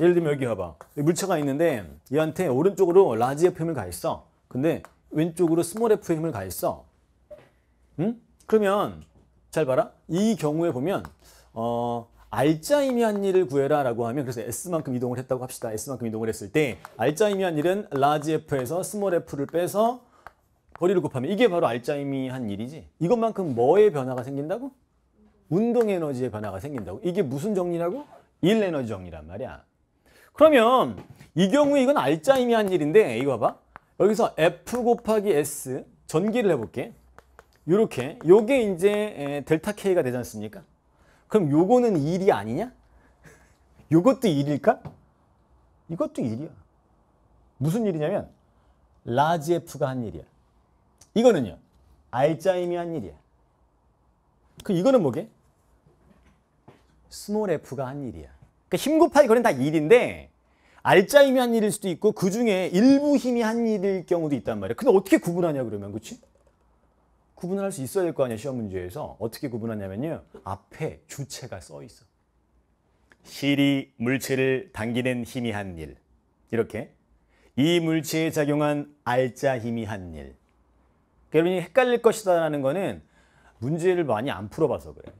예를 들면 여기 봐봐. 물체가 있는데 얘한테 오른쪽으로 라지 F 힘을 가했어. 근데 왼쪽으로 스몰 F 힘을 가했어. 응? 그러면 잘 봐라. 이 경우에 보면 어, 알짜이미한 일을 구해라 라고 하면 그래서 S만큼 이동을 했다고 합시다. S만큼 이동을 했을 때 알짜이미한 일은 라지 F에서 스몰 F를 빼서 거리를 곱하면 이게 바로 알짜이미한 일이지. 이것만큼 뭐의 변화가 생긴다고? 운동 에너지의 변화가 생긴다고. 이게 무슨 정리라고? 일 에너지 정리란 말이야. 그러면 이 경우에 이건 알짜의미한 일인데 이거 봐봐. 여기서 F 곱하기 S 전기를 해볼게. 요렇게 요게 이제 델타 K가 되지 않습니까? 그럼 요거는 1이 아니냐? 요것도 1일까? 이것도 1이야. 무슨 일이냐면 라지 F가 한 일이야. 이거는요. 알짜임이 한 일이야. 그 이거는 뭐게? 스몰 F가 한 일이야. 그러니까 힘 곱하기 거리는 다 1인데 알짜 힘이 한 일일 수도 있고 그 중에 일부 힘이 한 일일 경우도 있단 말이야. 근데 어떻게 구분하냐 그러면 그치? 구분을 할 수 있어야 될 거 아니야 시험 문제에서. 어떻게 구분하냐면요. 앞에 주체가 써 있어. 실이 물체를 당기는 힘이 한 일. 이렇게. 이 물체에 작용한 알짜 힘이 한 일. 여러분이 헷갈릴 것이다라는 거는 문제를 많이 안 풀어봐서 그래.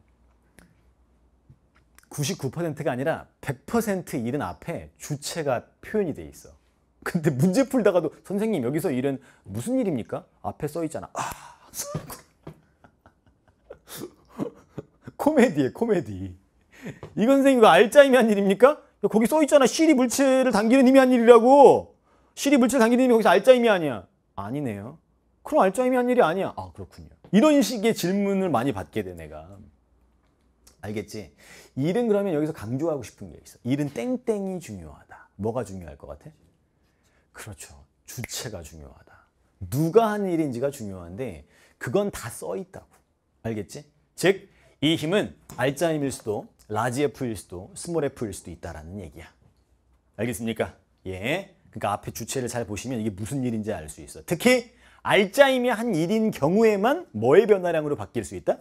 99%가 아니라 100% 일은 앞에 주체가 표현이 돼 있어. 근데 문제 풀다가도 선생님 여기서 일은 무슨 일입니까? 앞에 써 있잖아. 아. 코미디에 코미디. 이 선생님 이거 알짜임이 한 일입니까? 거기 써 있잖아. 시리 물체를 당기는 힘이 한 일이라고. 시리 물체를 당기는 힘이 거기서 알짜임이 아니야. 아니네요. 그럼 알짜임이 한 일이 아니야. 아 그렇군요. 이런 식의 질문을 많이 받게 돼 내가. 알겠지? 일은 그러면 여기서 강조하고 싶은 게 있어. 일은 땡땡이 중요하다. 뭐가 중요할 것 같아? 그렇죠. 주체가 중요하다. 누가 한 일인지가 중요한데 그건 다 써 있다고. 알겠지? 즉, 이 힘은 알짜 힘일 수도, 라지 F일 수도, 스몰 F일 수도 있다라는 얘기야. 알겠습니까? 예. 그러니까 앞에 주체를 잘 보시면 이게 무슨 일인지 알 수 있어. 특히 알짜 힘이 한 일인 경우에만 뭐의 변화량으로 바뀔 수 있다?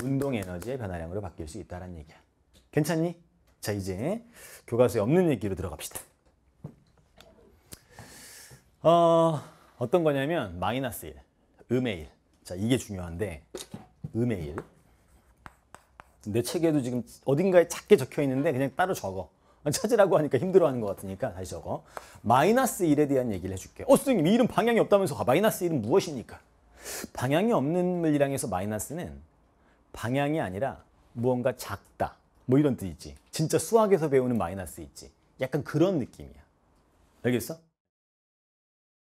운동 에너지의 변화량으로 바뀔 수 있다는 얘기야. 괜찮니? 자 이제 교과서에 없는 얘기로 들어갑시다. 어, 어떤 거냐면 마이너스 1, 음의 1. 자 이게 중요한데 음의 1. 내 책에도 지금 어딘가에 작게 적혀 있는데 그냥 따로 적어. 찾으라고 하니까 힘들어하는 것 같으니까 다시 적어. 마이너스 1에 대한 얘기를 해줄게. 어 선생님 이 일은 방향이 없다면서 가. 마이너스 1은 무엇입니까? 방향이 없는 물리량에서 마이너스는 방향이 아니라 무언가 작다. 뭐 이런 뜻이지. 진짜 수학에서 배우는 마이너스 있지. 약간 그런 느낌이야. 알겠어?